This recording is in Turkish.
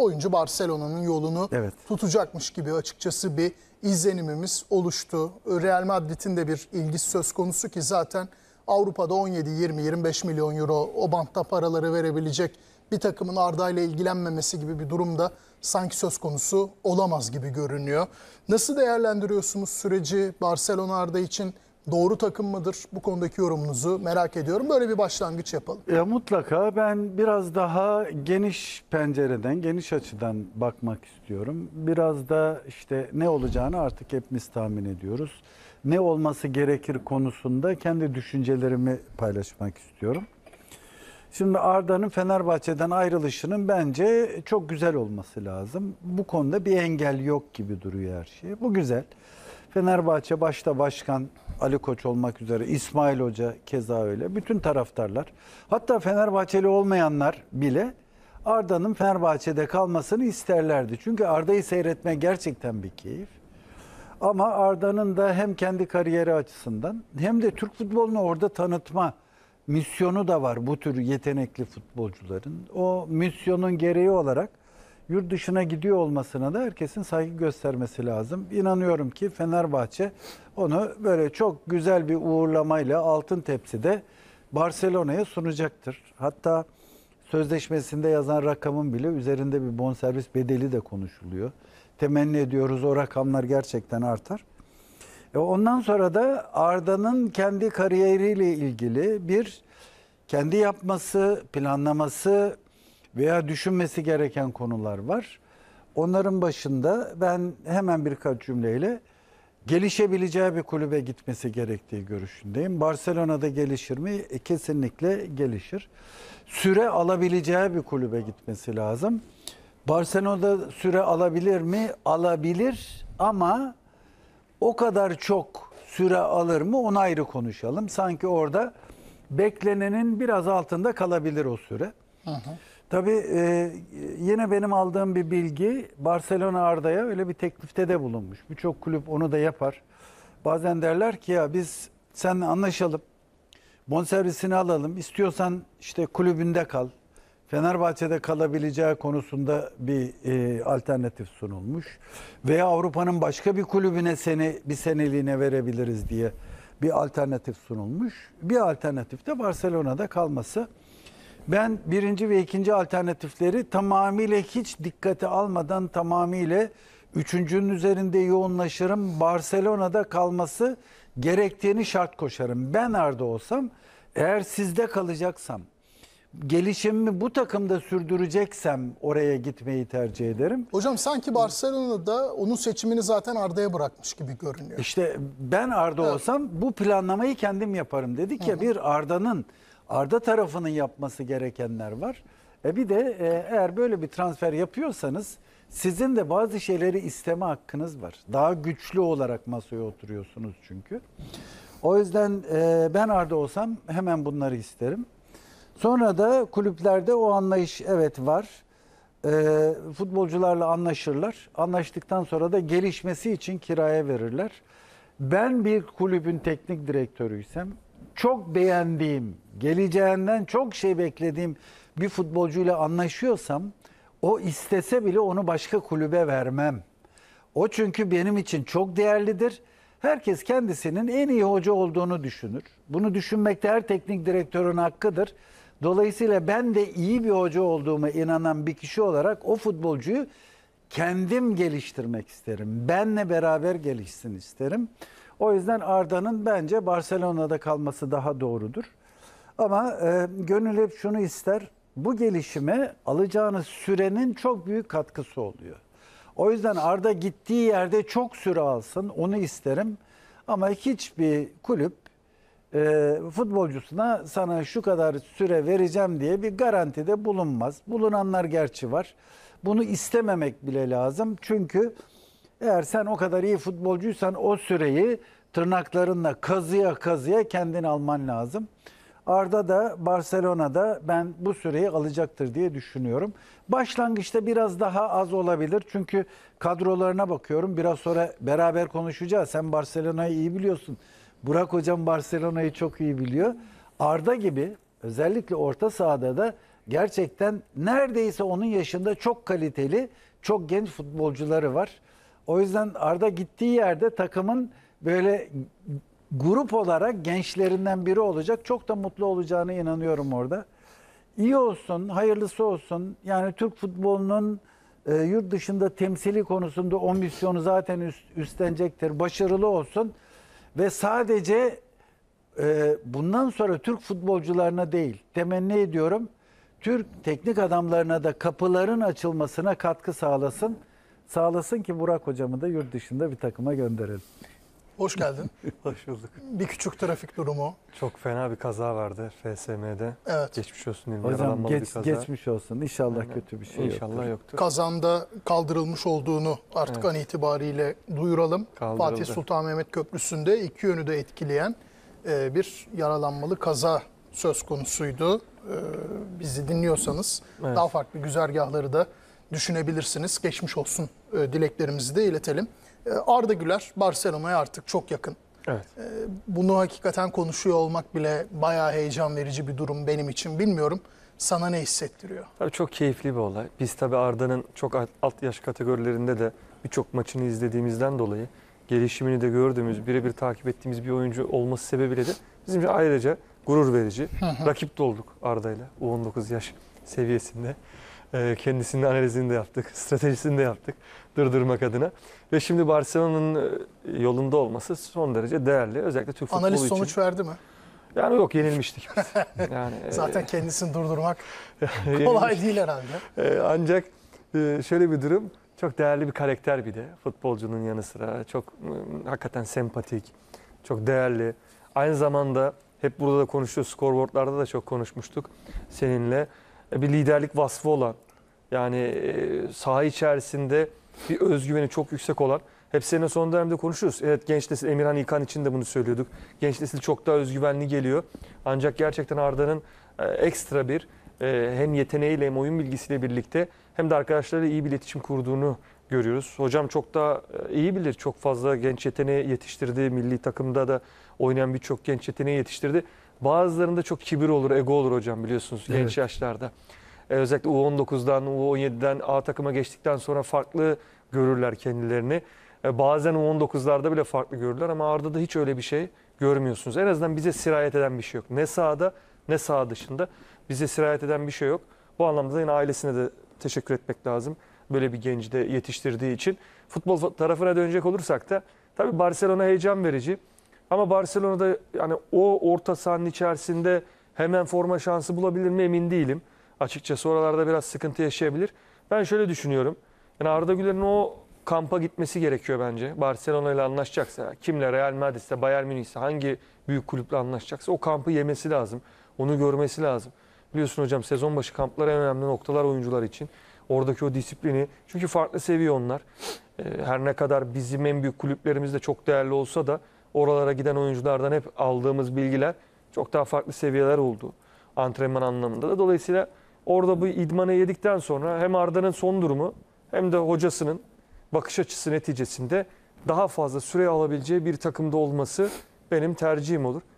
oyuncu Barcelona'nın yolunu evet. tutacakmış gibi açıkçası bir izlenimimiz oluştu. Real Madrid'in de bir ilgisi söz konusu ki zaten Avrupa'da 17, 20, 25 milyon euro o bantta paraları verebilecek bir takımın Arda ile ilgilenmemesi gibi bir durumda sanki söz konusu olamaz gibi görünüyor. Nasıl değerlendiriyorsunuz süreci Barcelona Arda için? Doğru takım mıdır? Bu konudaki yorumunuzu merak ediyorum. Böyle bir başlangıç yapalım. Ya mutlaka ben biraz daha geniş pencereden, geniş açıdan bakmak istiyorum. Biraz da işte ne olacağını artık hepimiz tahmin ediyoruz. Ne olması gerekir konusunda kendi düşüncelerimi paylaşmak istiyorum. Şimdi Arda'nın Fenerbahçe'den ayrılışının bence çok güzel olması lazım. Bu konuda bir engel yok gibi duruyor her şey. Bu güzel. Fenerbahçe başta başkan Ali Koç olmak üzere İsmail Hoca keza öyle. Bütün taraftarlar hatta Fenerbahçeli olmayanlar bile Arda'nın Fenerbahçe'de kalmasını isterlerdi. Çünkü Arda'yı seyretme gerçekten bir keyif. Ama Arda'nın da hem kendi kariyeri açısından hem de Türk futbolunu orada tanıtma misyonu da var bu tür yetenekli futbolcuların. O misyonun gereği olarak yurt dışına gidiyor olmasına da herkesin saygı göstermesi lazım. İnanıyorum ki Fenerbahçe onu böyle çok güzel bir uğurlamayla altın tepside Barcelona'ya sunacaktır. Hatta sözleşmesinde yazan rakamın bile üzerinde bir bonservis bedeli de konuşuluyor. Temenni ediyoruz o rakamlar gerçekten artar. E ondan sonra da Arda'nın kendi kariyeriyle ilgili bir kendi yapması, planlaması, veya düşünmesi gereken konular var. Onların başında ben hemen birkaç cümleyle gelişebileceği bir kulübe gitmesi gerektiği görüşündeyim. Barcelona'da gelişir mi? E, kesinlikle gelişir. Süre alabileceği bir kulübe gitmesi lazım. Barcelona'da süre alabilir mi? Alabilir ama o kadar çok süre alır mı? Onu ayrı konuşalım. Sanki orada beklenenin biraz altında kalabilir o süre. Hı hı. Tabii e, yine benim aldığım bir bilgi Barcelona Arda'ya öyle bir teklifte de bulunmuş. Birçok kulüp onu da yapar. Bazen derler ki ya biz seninle anlaşalım. Bonservisini alalım. İstiyorsan işte kulübünde kal. Fenerbahçe'de kalabileceği konusunda bir e, alternatif sunulmuş. Veya Avrupa'nın başka bir kulübüne seni bir seneliğine verebiliriz diye bir alternatif sunulmuş. Bir alternatif de Barcelona'da kalması. Ben birinci ve ikinci alternatifleri tamamıyla hiç dikkate almadan tamamıyla üçüncünün üzerinde yoğunlaşırım. Barcelona'da kalması gerektiğini şart koşarım. Ben Arda olsam eğer sizde kalacaksam gelişimimi bu takımda sürdüreceksem oraya gitmeyi tercih ederim. Hocam sanki Barcelona'da onun seçimini zaten Arda'ya bırakmış gibi görünüyor. İşte ben Arda evet. olsam bu planlamayı kendim yaparım dedik ya Hı -hı. bir Arda'nın Arda tarafının yapması gerekenler var. E bir de e, eğer böyle bir transfer yapıyorsanız sizin de bazı şeyleri isteme hakkınız var. Daha güçlü olarak masaya oturuyorsunuz çünkü. O yüzden e, ben Arda olsam hemen bunları isterim. Sonra da kulüplerde o anlayış evet var. E, futbolcularla anlaşırlar. Anlaştıktan sonra da gelişmesi için kiraya verirler. Ben bir kulübün teknik direktörüysem çok beğendiğim, geleceğinden çok şey beklediğim bir futbolcuyla anlaşıyorsam o istese bile onu başka kulübe vermem. O çünkü benim için çok değerlidir. Herkes kendisinin en iyi hoca olduğunu düşünür. Bunu düşünmek de her teknik direktörün hakkıdır. Dolayısıyla ben de iyi bir hoca olduğuma inanan bir kişi olarak o futbolcuyu kendim geliştirmek isterim. Benle beraber gelişsin isterim. O yüzden Arda'nın bence Barcelona'da kalması daha doğrudur. Ama e, gönül hep şunu ister. Bu gelişime alacağınız sürenin çok büyük katkısı oluyor. O yüzden Arda gittiği yerde çok süre alsın. Onu isterim. Ama hiçbir kulüp e, futbolcusuna sana şu kadar süre vereceğim diye bir garantide bulunmaz. Bulunanlar gerçi var. Bunu istememek bile lazım. Çünkü eğer sen o kadar iyi futbolcuysan o süreyi tırnaklarınla kazıya kazıya kendini alman lazım. Arda da Barcelona'da ben bu süreyi alacaktır diye düşünüyorum. Başlangıçta biraz daha az olabilir. Çünkü kadrolarına bakıyorum. Biraz sonra beraber konuşacağız. Sen Barcelona'yı iyi biliyorsun. Burak Hocam Barcelona'yı çok iyi biliyor. Arda gibi özellikle orta sahada da gerçekten neredeyse onun yaşında çok kaliteli, çok genç futbolcuları var. O yüzden Arda gittiği yerde takımın böyle grup olarak gençlerinden biri olacak. Çok da mutlu olacağına inanıyorum orada. İyi olsun, hayırlısı olsun. Yani Türk futbolunun e, yurt dışında temsili konusunda o misyonu zaten üst, üstlenecektir. Başarılı olsun. Ve sadece e, bundan sonra Türk futbolcularına değil, temenni ediyorum. Türk teknik adamlarına da kapıların açılmasına katkı sağlasın. Sağlasın ki Burak hocamı da yurt dışında bir takıma gönderelim. Hoş geldin. Hoş bulduk. Bir küçük trafik durumu. Çok fena bir kaza vardı FSM'de. Evet. Geçmiş olsun diyelim. Hocam geç, bir kaza. geçmiş olsun. İnşallah Aynen. kötü bir şey İnşallah yoktur. İnşallah yoktur. Kazanda kaldırılmış olduğunu artık evet. an itibariyle duyuralım. Kaldırıldı. Fatih Sultan Mehmet Köprüsü'nde iki yönü de etkileyen e, bir yaralanmalı kaza söz konusuydu. E, bizi dinliyorsanız evet. daha farklı güzergahları da düşünebilirsiniz. Geçmiş olsun e, dileklerimizi de iletelim. E, Arda Güler Barcelona'ya artık çok yakın. Evet. E, bunu hakikaten konuşuyor olmak bile bayağı heyecan verici bir durum benim için. Bilmiyorum sana ne hissettiriyor? Tabii çok keyifli bir olay. Biz tabii Arda'nın çok alt yaş kategorilerinde de birçok maçını izlediğimizden dolayı gelişimini de gördüğümüz, birebir takip ettiğimiz bir oyuncu olması sebebiyle de bizim için ayrıca gurur verici. Rakip de olduk Arda'yla U19 yaş seviyesinde. Ee, kendisinin analizini de yaptık, stratejisini de yaptık durdurmak adına. Ve şimdi Barcelona'nın e, yolunda olması son derece değerli. Özellikle Türk futbolu için. Analiz sonuç verdi mi? Yani yok yenilmiştik biz. Yani, e, Zaten kendisini durdurmak kolay değil herhalde. E, ancak şöyle bir durum. Çok değerli bir karakter bir de futbolcunun yanı sıra. Çok ıı, hakikaten sempatik, çok değerli. Aynı zamanda hep burada da konuşuyoruz. Scoreboardlarda da çok konuşmuştuk seninle. E, bir liderlik vasfı olan yani e, saha içerisinde bir özgüveni çok yüksek olan hep senin son dönemde konuşuyoruz. Evet genç nesil Emirhan İlkan için de bunu söylüyorduk. Genç nesil çok daha özgüvenli geliyor. Ancak gerçekten Arda'nın e, ekstra bir hem yeteneğiyle hem oyun bilgisiyle birlikte hem de arkadaşlarıyla iyi bir iletişim kurduğunu görüyoruz. Hocam çok da iyi bilir. Çok fazla genç yeteneği yetiştirdi. Milli takımda da oynayan birçok genç yeteneği yetiştirdi. Bazılarında çok kibir olur, ego olur hocam biliyorsunuz evet. genç yaşlarda. Ee, özellikle U19'dan, U17'den A takıma geçtikten sonra farklı görürler kendilerini. Ee, bazen U19'larda bile farklı görürler ama Arda'da hiç öyle bir şey görmüyorsunuz. En azından bize sirayet eden bir şey yok. Ne sahada ne saha dışında bize sirayet eden bir şey yok. Bu anlamda da yine ailesine de teşekkür etmek lazım. Böyle bir genci de yetiştirdiği için. Futbol tarafına dönecek olursak da tabii Barcelona heyecan verici. Ama Barcelona'da yani o orta sahanın içerisinde hemen forma şansı bulabilir mi emin değilim. Açıkçası oralarda biraz sıkıntı yaşayabilir. Ben şöyle düşünüyorum. Yani Arda Güler'in o kampa gitmesi gerekiyor bence. Barcelona ile anlaşacaksa, kimle Real Madrid'se, Bayern Münih'se hangi büyük kulüple anlaşacaksa o kampı yemesi lazım. Onu görmesi lazım. Biliyorsun hocam sezon başı kampları en önemli noktalar oyuncular için. Oradaki o disiplini. Çünkü farklı seviye onlar. Ee, her ne kadar bizim en büyük kulüplerimiz de çok değerli olsa da oralara giden oyunculardan hep aldığımız bilgiler çok daha farklı seviyeler oldu antrenman anlamında da. Dolayısıyla orada bu idmanı yedikten sonra hem Arda'nın son durumu hem de hocasının bakış açısı neticesinde daha fazla süre alabileceği bir takımda olması benim tercihim olur.